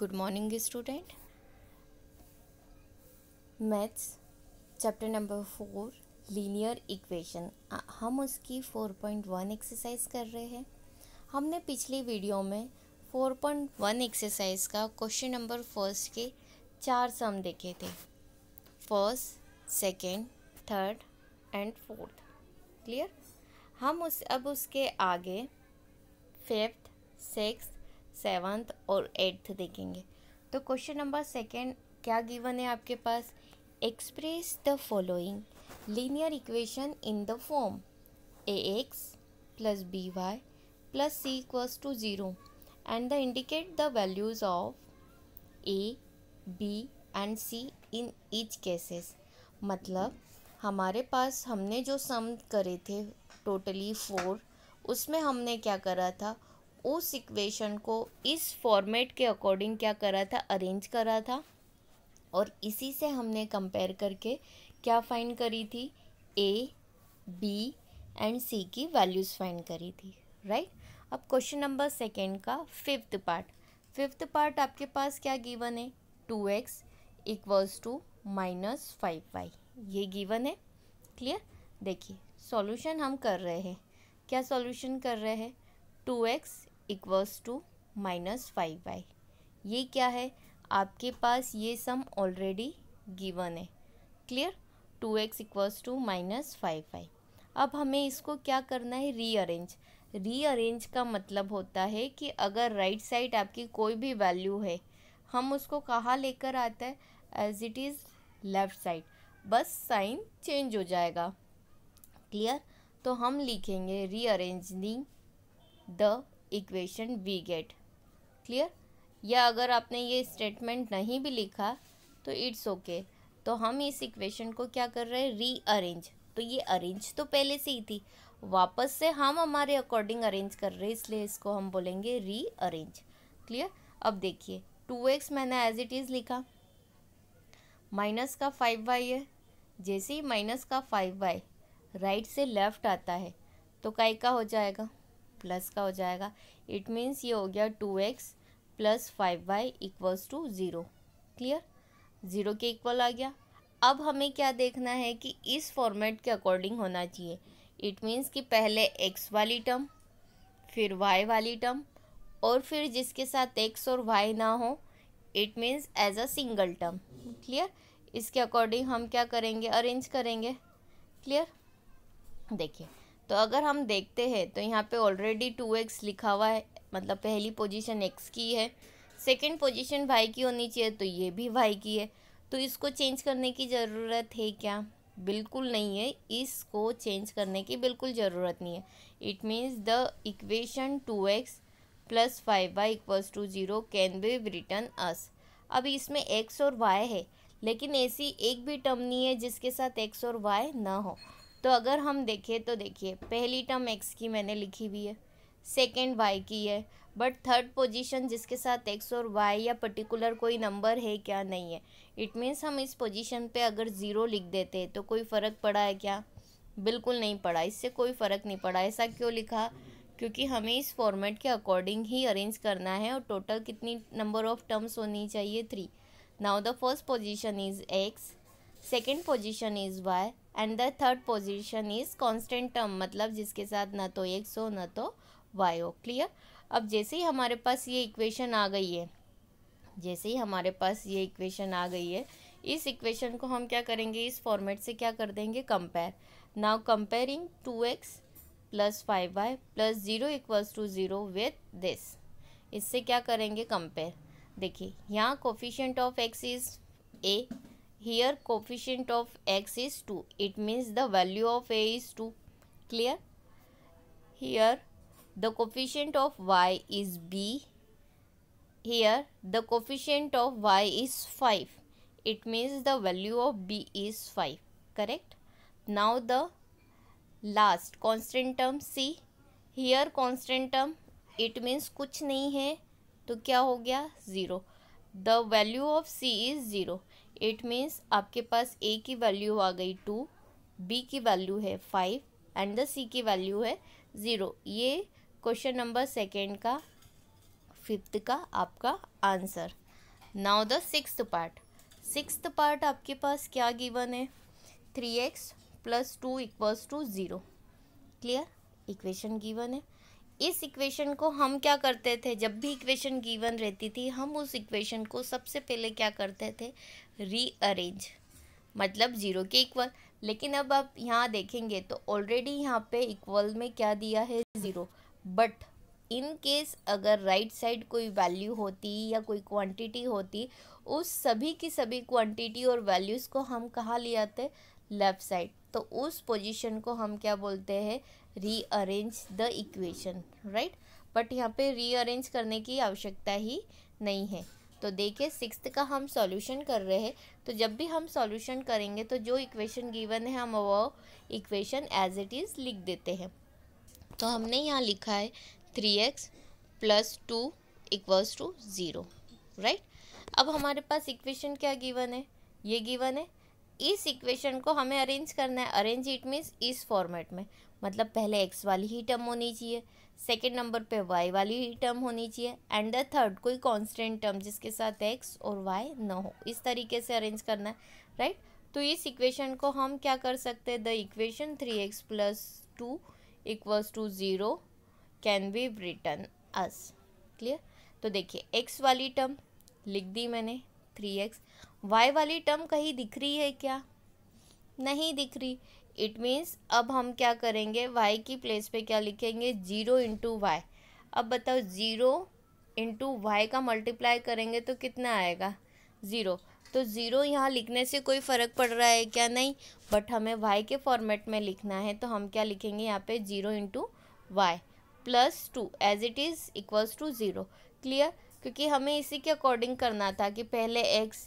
Good morning student maths chapter number four linear equation हम उसकी 4.1 exercise कर रहे हैं हमने पिछली वीडियो में 4.1 एक्सरसाइज का क्वेश्चन नंबर फर्स्ट के चार सम देखे थे first second third and fourth clear हम उस अब उसके आगे फिफ्थ सिक्स सेवन्थ और एट्थ देखेंगे तो क्वेश्चन नंबर सेकेंड क्या गिवन है आपके पास express the following linear equation in the form A x plus B Y plus C equals to zero and the indicate the values of A B and C in each cases मतलब हमारे पास हमने जो सम करे थे totally four उसमें हमने क्या करा था उस इक्वेशन को इस फॉर्मेट के अकॉर्डिंग क्या करा था अरेंज करा था और इसी से हमने कंपेयर करके क्या फाइंड करी थी ए बी एंड सी की वैल्यूज़ फाइंड करी थी राइट right? अब क्वेश्चन नंबर सेकेंड का फिफ्थ पार्ट फिफ्थ पार्ट आपके पास क्या गिवन है two x equals to minus five Y ये गिवन है क्लियर देखिए सॉल्यूशन हम कर रहे हैं क्या सॉल्यूशन कर रहे हैं two x equals to minus five Y ये क्या है आपके पास ये सम ऑलरेडी गिवन है clear two x equals to minus five Y अब हमें इसको क्या करना है रीअरेंज रीअरेंज का मतलब होता है कि अगर राइट right साइड आपकी कोई भी वैल्यू है हम उसको कहाँ लेकर आते हैं as it is left side बस साइन चेंज हो जाएगा क्लियर तो हम लिखेंगे rearranging the equation we get clear या अगर आपने ये स्टेटमेंट नहीं भी लिखा तो इट्स ओके okay. तो हम इस इक्वेशन को क्या कर रहे हैं रीअरेंज तो ये अरेंज तो पहले से ही थी वापस से हम हमारे अकॉर्डिंग अरेंज कर रहे हैं इसलिए इसको हम बोलेंगे रीअरेंज क्लियर अब देखिए टू एक्स मैंने एज इट इज़ लिखा माइनस का फाइव वाई है जैसे ही माइनस का फाइव वाई राइट से लेफ़्ट आता है तो काय का हो जाएगा प्लस का हो जाएगा इट मीन्स ये हो गया two x plus five Y equals to zero clear zero के इक्वल आ गया अब हमें क्या देखना है कि इस फॉर्मेट के अकॉर्डिंग होना चाहिए इट मीन्स कि पहले एक्स वाली टर्म फिर वाई वाली टर्म और फिर जिसके साथ एक्स और वाई ना हो it means as a single term clear इसके अकॉर्डिंग हम क्या करेंगे अरेंज करेंगे क्लियर देखिए तो अगर हम देखते हैं तो यहाँ पे ऑलरेडी टू एक्स लिखा हुआ है मतलब पहली पोजीशन एक्स की है सेकंड पोजीशन वाई की होनी चाहिए तो ये भी वाई की है तो इसको चेंज करने की ज़रूरत है क्या बिल्कुल नहीं है इसको चेंज करने की बिल्कुल ज़रूरत नहीं है it means the equation two x plus five Y equals to zero can be return as अब इसमें एक्स और वाई है लेकिन ऐसी एक भी टर्म नहीं है जिसके साथ एक्स और वाई ना हो तो अगर हम देखें तो देखिए पहली टर्म एक्स की मैंने लिखी हुई है सेकेंड वाई की है बट थर्ड पोजीशन जिसके साथ एक्स और वाई या पर्टिकुलर कोई नंबर है क्या नहीं है इट मीन्स हम इस पोजीशन पे अगर ज़ीरो लिख देते हैं तो कोई फ़र्क पड़ा है क्या बिल्कुल नहीं पड़ा इससे कोई फ़र्क नहीं पड़ा ऐसा क्यों लिखा क्योंकि हमें इस फॉर्मेट के अकॉर्डिंग ही अरेंज करना है और टोटल कितनी नंबर ऑफ टर्म्स होनी चाहिए three now the first position is x second position is y and the third position is constant term मतलब जिसके साथ ना तो एक्स हो ना तो वाई हो क्लियर अब जैसे ही हमारे पास ये इक्वेशन आ गई है जैसे ही हमारे पास ये इक्वेशन आ गई है इस इक्वेशन को हम क्या करेंगे इस फॉर्मेट से क्या कर देंगे compare now comparing two x plus five y plus zero equals to zero with this इससे क्या करेंगे कंपेयर देखिए यहाँ coefficient of x is a here coefficient of x is 2 it means the value of a is 2 clear here the coefficient of y is b here the coefficient of y is 5 it means the value of b is 5 correct now the last constant term c here constant term it means कुछ नहीं है तो क्या हो गया zero the value of c is zero it means आपके पास a की वैल्यू आ गई टू बी की वैल्यू है फाइव एंड द सी की वैल्यू है ज़ीरो ये क्वेश्चन नंबर सेकेंड का फिफ्थ का आपका answer now the six part six part आपके पास क्या गिवन है three x plus two equals to zero clear equation given है इस इक्वेशन को हम क्या करते थे जब भी इक्वेशन गिवन रहती थी हम उस इक्वेशन को सबसे पहले क्या करते थे रीअरेंज मतलब ज़ीरो के इक्वल लेकिन अब आप यहाँ देखेंगे तो ऑलरेडी यहाँ पे इक्वल में क्या दिया है ज़ीरो बट इन केस अगर राइट right साइड कोई वैल्यू होती या कोई क्वांटिटी होती उस सभी की सभी क्वांटिटी और वैल्यूज़ को हम कहाँ ले आते लेफ़्ट साइड तो उस पोजीशन को हम क्या बोलते हैं rearrange the equation right but यहाँ पे रीअरेंज करने की आवश्यकता ही नहीं है तो देखिए सिक्स का हम सॉल्यूशन कर रहे हैं तो जब भी हम सॉल्यूशन करेंगे तो जो इक्वेशन गिवन है हम वो इक्वेशन एज इट इज़ लिख देते हैं तो हमने यहाँ लिखा है three x plus two equals to zero right अब हमारे पास इक्वेशन क्या गिवन है ये गिवन है इस इक्वेशन को हमें अरेंज करना है अरेंज इट मीन्स इस फॉर्मेट में मतलब पहले एक्स वाली ही टर्म होनी चाहिए सेकेंड नंबर पे वाई वाली ही टर्म होनी चाहिए एंड द थर्ड कोई कॉन्स्टेंट टर्म जिसके साथ एक्स और वाई न हो इस तरीके से अरेंज करना है राइट तो इस इक्वेशन को हम क्या कर सकते हैं the equation three x plus two equals to zero can be return as clear तो देखिए एक्स वाली टर्म लिख दी मैंने थ्री एक्स वाई वाली टर्म कहीं दिख रही है क्या नहीं दिख रही इट मीन्स अब हम क्या करेंगे वाई की प्लेस पे क्या लिखेंगे ज़ीरो इंटू वाई अब बताओ ज़ीरो इंटू वाई का मल्टीप्लाई करेंगे तो कितना आएगा ज़ीरो तो ज़ीरो यहाँ लिखने से कोई फ़र्क पड़ रहा है क्या नहीं बट हमें वाई के फॉर्मेट में लिखना है तो हम क्या लिखेंगे यहाँ पे zero into y plus two as it is equals to zero clear क्योंकि हमें इसी के अकॉर्डिंग करना था कि पहले एक्स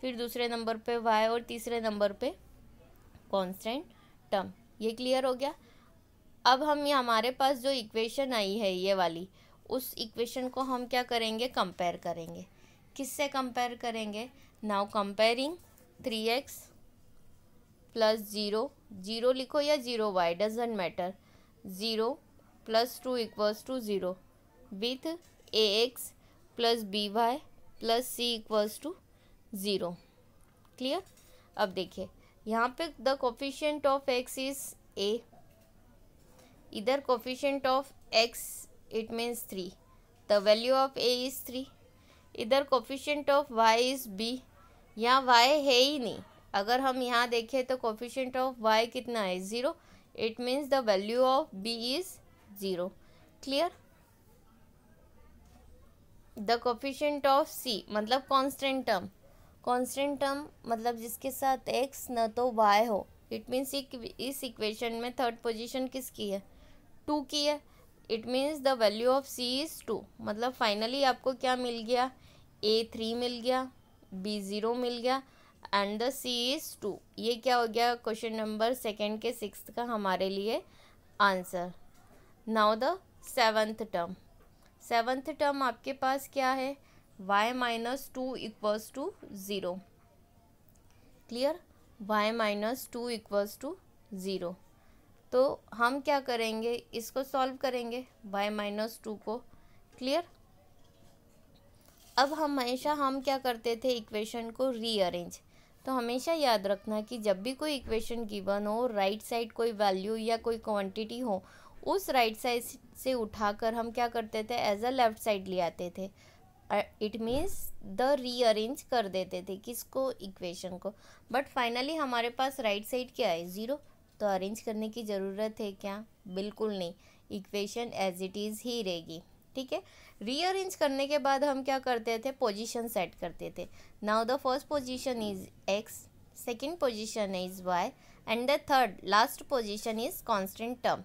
फिर दूसरे नंबर पे वाई और तीसरे नंबर पे कॉन्स्टेंट टर्म ये क्लियर हो गया अब हम ये हमारे पास जो इक्वेशन आई है ये वाली उस इक्वेशन को हम क्या करेंगे कंपेयर करेंगे किससे कंपेयर करेंगे now comparing three x plus zero zero लिखो या zero y doesn't matter zero plus two equals to zero with a x plus B Y plus C equals to zero clear अब देखिए यहाँ पे the coefficient of x is a इधर coefficient of x it means three the value of a is three इधर coefficient of y is b यहाँ y है ही नहीं अगर हम यहाँ देखें तो कोफिशेंट ऑफ वाई कितना है zero it means the value of b is zero clear the coefficient of c मतलब कॉन्स्टेंट टर्म कॉन्स्टेंट टर्म मतलब जिसके साथ एक्स न तो वाई हो इट मीन्स इस इक्वेशन में थर्ड पोजीशन किसकी है टू की है it means the value of c is two मतलब फाइनली आपको क्या मिल गया ए थ्री मिल गया बी ज़ीरो मिल गया and the c is two ये क्या हो गया क्वेश्चन नंबर सेकेंड के सिक्स का हमारे लिए answer now the seventh term seventh term आपके पास क्या है y minus two equals to zero clear y minus two equals to zero तो हम क्या करेंगे इसको सॉल्व करेंगे y माइनस टू को क्लियर अब हमेशा हम क्या करते थे इक्वेशन को रीअरेंज तो हमेशा याद रखना कि जब भी कोई इक्वेशन गिवन हो राइट साइड कोई वैल्यू या कोई क्वांटिटी हो उस राइट साइड से उठाकर हम क्या करते थे एज अ लेफ़्ट साइड ले आते थे इट मीन्स द रीअरेंज कर देते थे किसको इक्वेशन को बट फाइनली हमारे पास राइट right साइड क्या है ज़ीरो तो अरेंज करने की ज़रूरत है क्या बिल्कुल नहीं इक्वेशन एज इट इज़ ही रहेगी ठीक है रीअरेंज करने के बाद हम क्या करते थे पोजीशन सेट करते थे now the first position is x second position is y and the third last position is constant term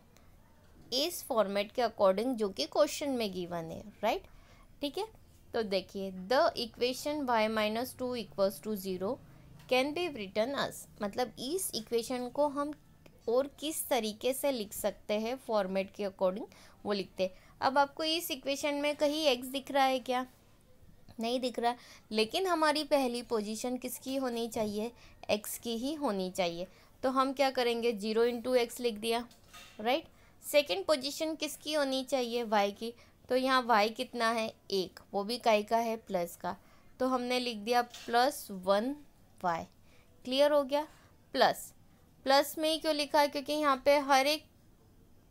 इस फॉर्मेट के अकॉर्डिंग जो कि क्वेश्चन में गिवन है राइट ठीक है तो देखिए the equation y minus two equals to zero can be return as मतलब इस इक्वेशन को हम और किस तरीके से लिख सकते हैं फॉर्मेट के अकॉर्डिंग वो लिखते हैं अब आपको इस इक्वेशन में कहीं एक्स दिख रहा है क्या नहीं दिख रहा लेकिन हमारी पहली पोजीशन किसकी होनी चाहिए एक्स की ही होनी चाहिए तो हम क्या करेंगे जीरो इंटू एक्स लिख दिया राइट सेकेंड पोजिशन किसकी होनी चाहिए वाई की तो यहाँ वाई कितना है एक वो भी काई का है प्लस का तो हमने लिख दिया प्लस वन वाई क्लियर हो गया प्लस प्लस में ही क्यों लिखा है क्योंकि यहाँ पे हर एक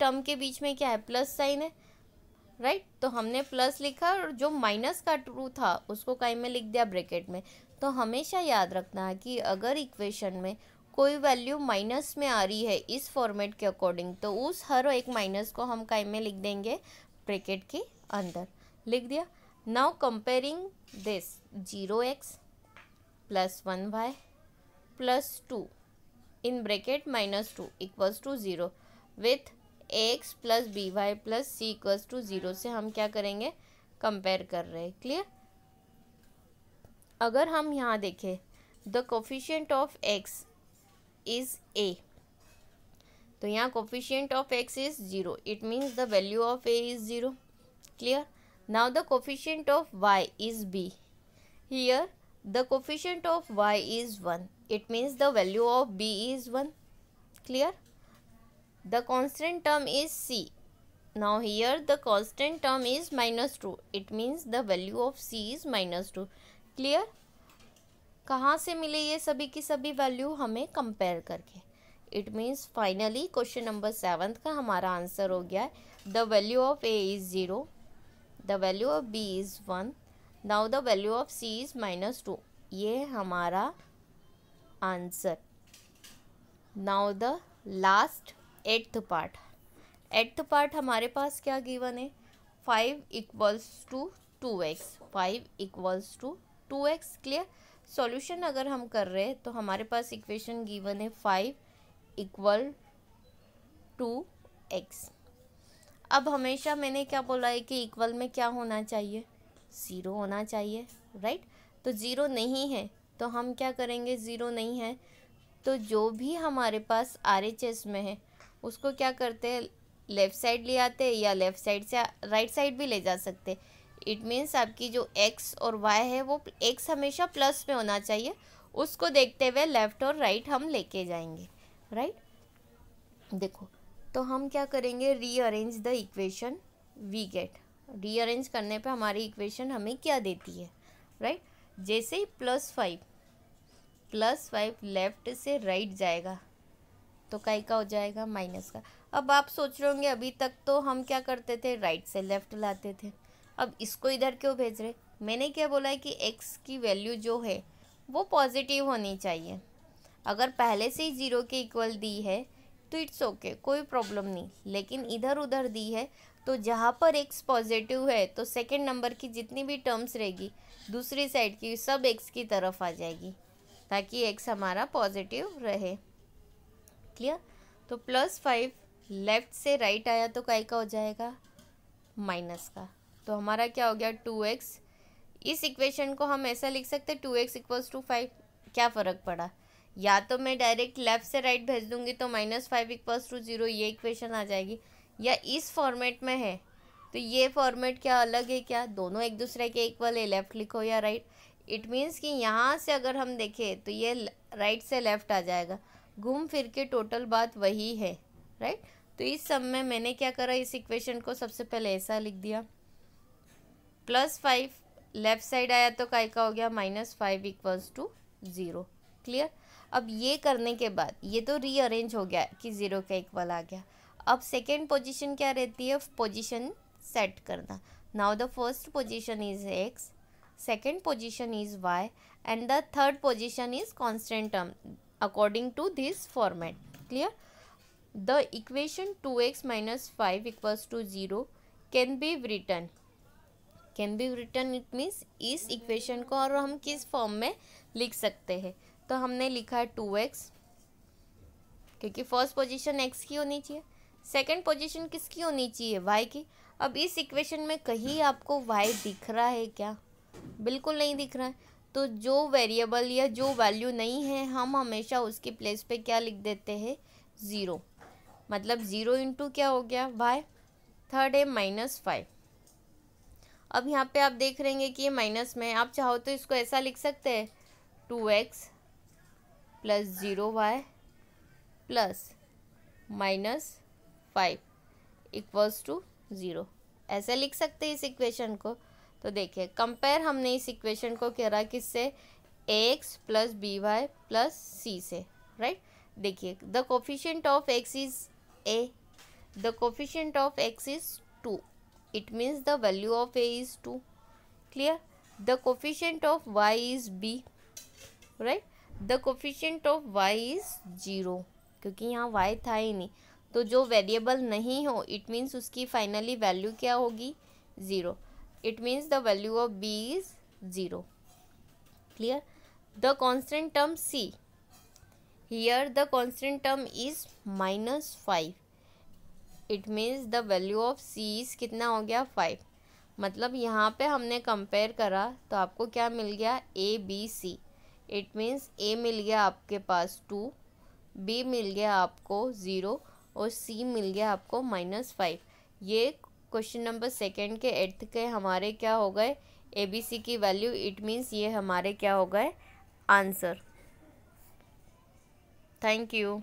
टर्म के बीच में क्या है प्लस साइन है राइट तो हमने प्लस लिखा और जो माइनस का ट्रू था उसको काई में लिख दिया ब्रैकेट में तो हमेशा याद रखना है कि अगर इक्वेशन में कोई वैल्यू माइनस में आ रही है इस फॉर्मेट के अकॉर्डिंग तो उस हर एक माइनस को हम काय में लिख देंगे ब्रेकेट के अंदर लिख दिया now comparing this zero x plus one y plus two in bracket minus two equals to zero with x plus B Y plus C equals to zero से हम क्या करेंगे कंपेयर कर रहे हैं क्लियर अगर हम यहाँ देखें the coefficient of x is a तो यहाँ coefficient of x is zero it means the value of a is zero clear now the coefficient of y is b here the coefficient of y is one it means the value of b is one clear the constant term is c now here the constant term is minus 2 it means the value of c is minus 2 clear कहाँ से मिले ये सभी की सभी value हमें compare करके it means finally question number seventh का हमारा आंसर हो गया है the value of a is zero the value of b is one now the value of c is minus two ये हमारा answer now the last eighth part eighth part हमारे पास क्या गिवन है five equals to two x five equals to two x clear solution अगर हम कर रहे हैं तो हमारे पास इक्वेशन गिवन है फाइव इक्वल टू एक्स अब हमेशा मैंने क्या बोला है कि इक्वल में क्या होना चाहिए ज़ीरो होना चाहिए राइट तो ज़ीरो नहीं है तो हम क्या करेंगे ज़ीरो नहीं है तो जो भी हमारे पास आर एच एस में है उसको क्या करते हैं लेफ़्ट साइड ले आते या लेफ़्ट साइड से राइट साइड भी ले जा सकते इट मीन्स आपकी जो एक्स और वाई है वो एक्स हमेशा प्लस में होना चाहिए उसको देखते हुए लेफ़्ट और राइट हम लेके जाएंगे राइट देखो तो हम क्या करेंगे rearrange the equation we get rearrange करने पे हमारी इक्वेशन हमें क्या देती है राइट जैसे ही plus five plus five left से राइट जाएगा तो कई का हो जाएगा माइनस का अब आप सोच रहे होंगे अभी तक तो हम क्या करते थे राइट से लेफ्ट लाते थे अब इसको इधर क्यों भेज रहे मैंने क्या बोला है कि एक्स की वैल्यू जो है वो पॉजिटिव होनी चाहिए अगर पहले से ही ज़ीरो के इक्वल दी है तो इट्स ओके okay, कोई प्रॉब्लम नहीं लेकिन इधर उधर दी है तो जहाँ पर एक्स पॉजिटिव है तो सेकेंड नंबर की जितनी भी टर्म्स रहेगी दूसरी साइड की सब एक्स की तरफ आ जाएगी ताकि एक्स हमारा पॉजिटिव रहे क्लियर तो प्लस फाइव लेफ्ट से राइट आया तो काय का हो जाएगा माइनस का तो हमारा क्या हो गया टू एक्स इस इक्वेशन को हम ऐसा लिख सकते हैं two x equals to five क्या फ़र्क पड़ा या तो मैं डायरेक्ट लेफ़्ट से राइट भेज दूंगी तो minus five equals to zero ये इक्वेशन आ जाएगी या इस फॉर्मेट में है तो ये फॉर्मेट क्या अलग है क्या दोनों एक दूसरे के इक्वल है लेफ़्ट लिखो या राइट इट मीन्स कि यहाँ से अगर हम देखें तो ये राइट से लेफ़्ट आ जाएगा घूम फिर के टोटल बात वही है राइट तो इस सब में मैंने क्या करा इस इक्वेशन को सबसे पहले ऐसा लिख दिया प्लस फाइव लेफ्ट साइड आया तो काय का हो गया minus five equals to zero clear अब ये करने के बाद ये तो रीअरेंज हो गया कि ज़ीरो का इक्वल आ गया अब सेकेंड पोजिशन क्या रहती है पोजिशन सेट करना now the first position is x second position is y and the third position is constant term according to this format clear the equation two x minus five equals to zero can be return can be return it means इस equation को और हम किस form में लिख सकते हैं तो हमने लिखा है टू एक्स क्योंकि फर्स्ट पोजीशन एक्स की होनी चाहिए सेकंड पोजीशन किसकी होनी चाहिए वाई की अब इस इक्वेशन में कहीं आपको वाई दिख रहा है क्या बिल्कुल नहीं दिख रहा है तो जो वेरिएबल या जो वैल्यू नहीं है हम हमेशा उसके प्लेस पे क्या लिख देते हैं ज़ीरो मतलब ज़ीरो इंटू क्या हो गया वाई थर्ड है माइनस फाइव अब यहाँ पे आप देख रहेंगे कि ये माइनस में आप चाहो तो इसको ऐसा लिख सकते हैं two x plus zero y plus minus five equals to zero ऐसा लिख सकते हैं इस इक्वेशन को तो देखिए कंपेयर हमने इस इक्वेशन को करा किससे x plus B Y plus c से राइट देखिए the coefficient of x is a the coefficient of x is two it means the value of a is two clear the coefficient of y is b right the coefficient of y is zero क्योंकि यहाँ Y था ही नहीं तो जो variable नहीं हो it means उसकी finally value क्या होगी zero it means the value of b is zero clear the constant term c here the constant term is minus five it means the value of c is कितना हो गया five मतलब यहाँ पे हमने कंपेयर करा तो आपको क्या मिल गया a b c it means a मिल गया आपके पास टू बी मिल गया आपको ज़ीरो और सी मिल गया आपको माइनस फाइव ये क्वेश्चन नंबर सेकेंड के एट्थ के हमारे क्या हो गए ए बी सी की वैल्यू इट मीन्स ये हमारे क्या हो गए आंसर थैंक यू